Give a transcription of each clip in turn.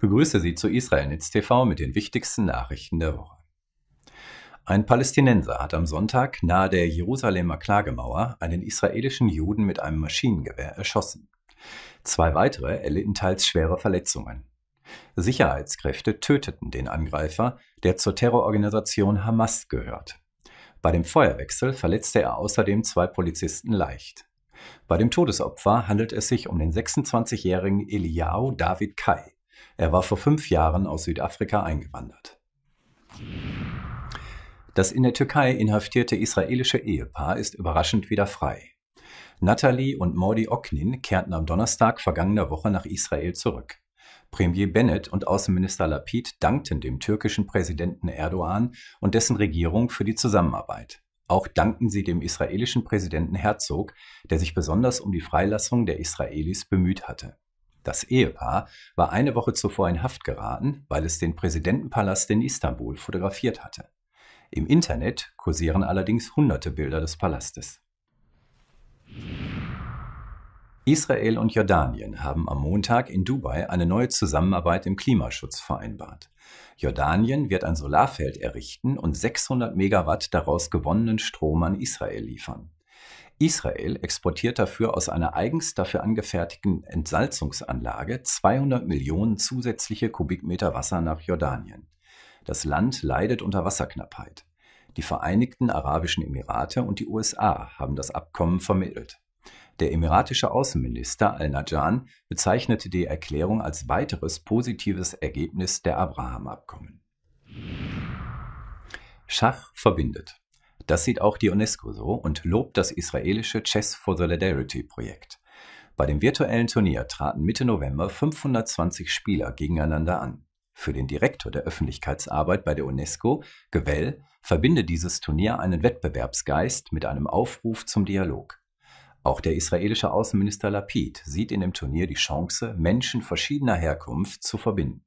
begrüße Sie zu Israelnitz TV mit den wichtigsten Nachrichten der Woche. Ein Palästinenser hat am Sonntag nahe der Jerusalemer Klagemauer einen israelischen Juden mit einem Maschinengewehr erschossen. Zwei weitere erlitten teils schwere Verletzungen. Sicherheitskräfte töteten den Angreifer, der zur Terrororganisation Hamas gehört. Bei dem Feuerwechsel verletzte er außerdem zwei Polizisten leicht. Bei dem Todesopfer handelt es sich um den 26-jährigen Eliao David Kai. Er war vor fünf Jahren aus Südafrika eingewandert. Das in der Türkei inhaftierte israelische Ehepaar ist überraschend wieder frei. Natalie und Mordi Oknin kehrten am Donnerstag vergangener Woche nach Israel zurück. Premier Bennett und Außenminister Lapid dankten dem türkischen Präsidenten Erdogan und dessen Regierung für die Zusammenarbeit. Auch dankten sie dem israelischen Präsidenten Herzog, der sich besonders um die Freilassung der Israelis bemüht hatte. Das Ehepaar war eine Woche zuvor in Haft geraten, weil es den Präsidentenpalast in Istanbul fotografiert hatte. Im Internet kursieren allerdings hunderte Bilder des Palastes. Israel und Jordanien haben am Montag in Dubai eine neue Zusammenarbeit im Klimaschutz vereinbart. Jordanien wird ein Solarfeld errichten und 600 Megawatt daraus gewonnenen Strom an Israel liefern. Israel exportiert dafür aus einer eigens dafür angefertigten Entsalzungsanlage 200 Millionen zusätzliche Kubikmeter Wasser nach Jordanien. Das Land leidet unter Wasserknappheit. Die Vereinigten Arabischen Emirate und die USA haben das Abkommen vermittelt. Der emiratische Außenminister Al-Najan bezeichnete die Erklärung als weiteres positives Ergebnis der Abraham-Abkommen. Schach verbindet. Das sieht auch die UNESCO so und lobt das israelische Chess for Solidarity Projekt. Bei dem virtuellen Turnier traten Mitte November 520 Spieler gegeneinander an. Für den Direktor der Öffentlichkeitsarbeit bei der UNESCO, Gewell, verbinde dieses Turnier einen Wettbewerbsgeist mit einem Aufruf zum Dialog. Auch der israelische Außenminister Lapid sieht in dem Turnier die Chance, Menschen verschiedener Herkunft zu verbinden.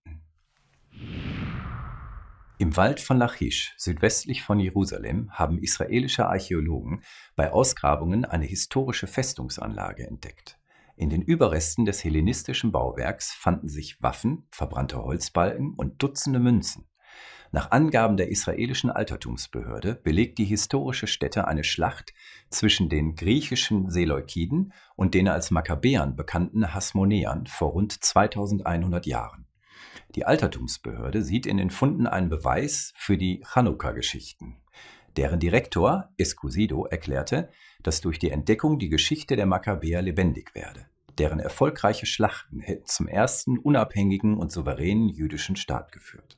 Im Wald von Lachish, südwestlich von Jerusalem, haben israelische Archäologen bei Ausgrabungen eine historische Festungsanlage entdeckt. In den Überresten des hellenistischen Bauwerks fanden sich Waffen, verbrannte Holzbalken und Dutzende Münzen. Nach Angaben der israelischen Altertumsbehörde belegt die historische Stätte eine Schlacht zwischen den griechischen Seleukiden und den als Makkabäern bekannten Hasmonäern vor rund 2100 Jahren. Die Altertumsbehörde sieht in den Funden einen Beweis für die Chanukka-Geschichten. Deren Direktor, Escusido, erklärte, dass durch die Entdeckung die Geschichte der Makkabäer lebendig werde. Deren erfolgreiche Schlachten hätten zum ersten unabhängigen und souveränen jüdischen Staat geführt.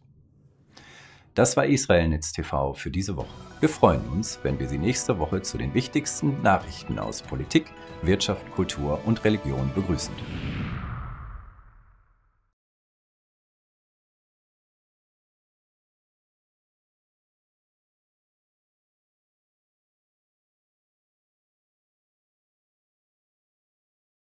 Das war Israelnetz TV für diese Woche. Wir freuen uns, wenn wir Sie nächste Woche zu den wichtigsten Nachrichten aus Politik, Wirtschaft, Kultur und Religion begrüßen dürfen.